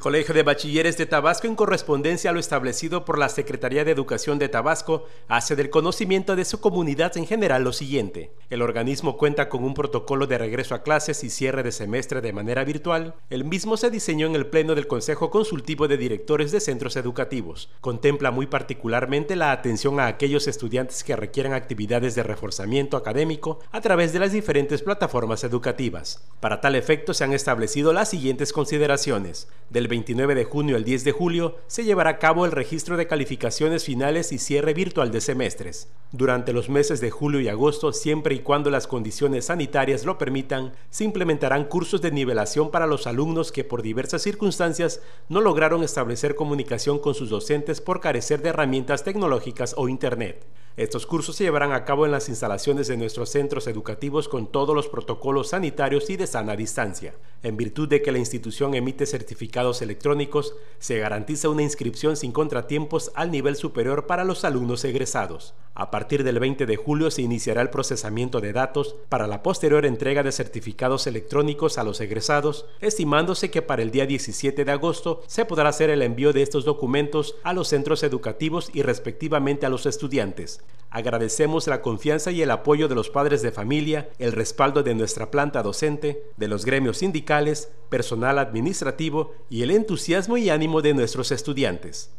Colegio de Bachilleres de Tabasco, en correspondencia a lo establecido por la Secretaría de Educación de Tabasco, hace del conocimiento de su comunidad en general lo siguiente. El organismo cuenta con un protocolo de regreso a clases y cierre de semestre de manera virtual. El mismo se diseñó en el Pleno del Consejo Consultivo de Directores de Centros Educativos. Contempla muy particularmente la atención a aquellos estudiantes que requieran actividades de reforzamiento académico a través de las diferentes plataformas educativas. Para tal efecto se han establecido las siguientes consideraciones. Del 29 de junio al 10 de julio se llevará a cabo el registro de calificaciones finales y cierre virtual de semestres. Durante los meses de julio y agosto, siempre y cuando las condiciones sanitarias lo permitan, se implementarán cursos de nivelación para los alumnos que por diversas circunstancias no lograron establecer comunicación con sus docentes por carecer de herramientas tecnológicas o Internet. Estos cursos se llevarán a cabo en las instalaciones de nuestros centros educativos con todos los protocolos sanitarios y de sana distancia. En virtud de que la institución emite certificados electrónicos, se garantiza una inscripción sin contratiempos al nivel superior para los alumnos egresados. A partir del 20 de julio se iniciará el procesamiento de datos para la posterior entrega de certificados electrónicos a los egresados, estimándose que para el día 17 de agosto se podrá hacer el envío de estos documentos a los centros educativos y respectivamente a los estudiantes. Agradecemos la confianza y el apoyo de los padres de familia, el respaldo de nuestra planta docente, de los gremios sindicales, personal administrativo y el entusiasmo y ánimo de nuestros estudiantes.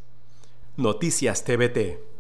Noticias TVT